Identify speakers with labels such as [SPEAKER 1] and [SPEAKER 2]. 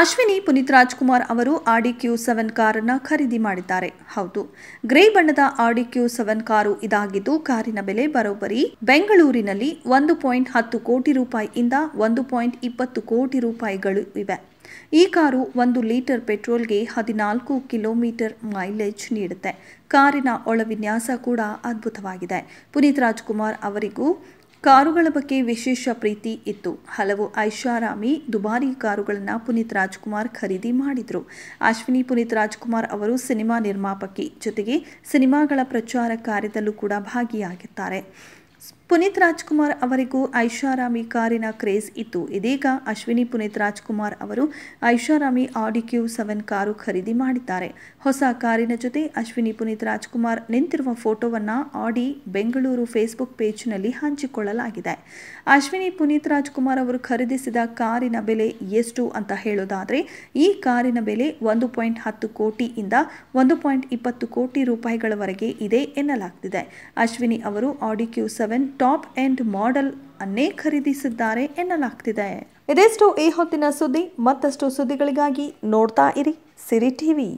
[SPEAKER 1] ಅಶ್ವಿನಿ ಪುನೀತ್ ರಾಜ್ಕುಮಾರ್ ಅವರು ಆಡಿ Q seven ಕಾರನ್ನು ಖರೀದಿ ಮಾಡಿದ್ದಾರೆ ಹೌದು ಗ್ರೇ ಬಣ್ಣದ ಆಡಿ ಕ್ಯೂ ಸೆವೆನ್ ಕಾರು ಇದಾಗಿದ್ದು ಕಾರಿನ ಬೆಲೆ ಬರೋಬ್ಬರಿ ಬೆಂಗಳೂರಿನಲ್ಲಿ ಒಂದು ಪಾಯಿಂಟ್ ಹತ್ತು ಕೋಟಿ ರೂಪಾಯಿಯಿಂದ ಒಂದು ಪಾಯಿಂಟ್ ಇಪ್ಪತ್ತು ಕೋಟಿ ರೂಪಾಯಿಗಳು ಇವೆ ಈ ಕಾರು ಒಂದು ಲೀಟರ್ ಪೆಟ್ರೋಲ್ಗೆ ಹದಿನಾಲ್ಕು ಕಿಲೋಮೀಟರ್ ಮೈಲೇಜ್ ನೀಡುತ್ತೆ ಕಾರಿನ ಒಳವಿನ್ಯಾಸ ಕೂಡ ಅದ್ಭುತವಾಗಿದೆ ಪುನೀತ್ ರಾಜ್ಕುಮಾರ್ ಅವರಿಗೂ ಕಾರುಗಳ ಬಗ್ಗೆ ವಿಶೇಷ ಪ್ರೀತಿ ಇತ್ತು ಹಲವು ಐಷಾರಾಮಿ ದುಬಾರಿ ಕಾರುಗಳನ್ನು ಪುನೀತ್ ರಾಜ್ಕುಮಾರ್ ಖರೀದಿ ಮಾಡಿದರು ಅಶ್ವಿನಿ ಪುನೀತ್ ರಾಜ್ಕುಮಾರ್ ಅವರು ಸಿನಿಮಾ ನಿರ್ಮಾಪಕಿ ಜೊತೆಗೆ ಸಿನಿಮಾಗಳ ಪ್ರಚಾರ ಕಾರ್ಯದಲ್ಲೂ ಕೂಡ ಭಾಗಿಯಾಗಿದ್ದಾರೆ ಪುನೀತ್ ರಾಜ್ಕುಮಾರ್ ಅವರಿಗೂ ಐಷಾರಾಮಿ ಕಾರಿನ ಕ್ರೇಜ್ ಇತ್ತು ಇದೀಗ ಅಶ್ವಿನಿ ಪುನೀತ್ ರಾಜ್ಕುಮಾರ್ ಅವರು ಐಷಾರಾಮಿ ಆಡಿಕ್ಯೂ ಸೆವೆನ್ ಕಾರು ಖರೀದಿ ಮಾಡಿದ್ದಾರೆ ಹೊಸ ಕಾರಿನ ಜೊತೆ ಅಶ್ವಿನಿ ಪುನೀತ್ ರಾಜ್ಕುಮಾರ್ ನಿಂತಿರುವ ಫೋಟೋವನ್ನು ಆಡಿ ಬೆಂಗಳೂರು ಫೇಸ್ಬುಕ್ ಪೇಜ್ನಲ್ಲಿ ಹಂಚಿಕೊಳ್ಳಲಾಗಿದೆ ಅಶ್ವಿನಿ ಪುನೀತ್ ರಾಜ್ಕುಮಾರ್ ಅವರು ಖರೀದಿಸಿದ ಕಾರಿನ ಬೆಲೆ ಎಷ್ಟು ಅಂತ ಹೇಳೋದಾದರೆ ಈ ಕಾರಿನ ಬೆಲೆ ಒಂದು ಪಾಯಿಂಟ್ ಹತ್ತು ಕೋಟಿಯಿಂದ ಒಂದು ಪಾಯಿಂಟ್ ಇಪ್ಪತ್ತು ಕೋಟಿ ರೂಪಾಯಿಗಳವರೆಗೆ ಇದೆ ಎನ್ನಲಾಗ್ತಿದೆ ಅಶ್ವಿನಿ ಅವರು Audi Q seven seven top end model ಅನ್ನೇ ಖರೀದಿಸಿದ್ದಾರೆ ಎನ್ನಲಾಗ್ತಿದೆ ಇದಿಷ್ಟು ಈ ಹೊತ್ತಿನ ಸುದ್ದಿ ಮತ್ತಷ್ಟು ಸುದ್ದಿಗಳಿಗಾಗಿ ನೋಡ್ತಾ ಇರಿ ಸಿರಿ ಟಿವಿ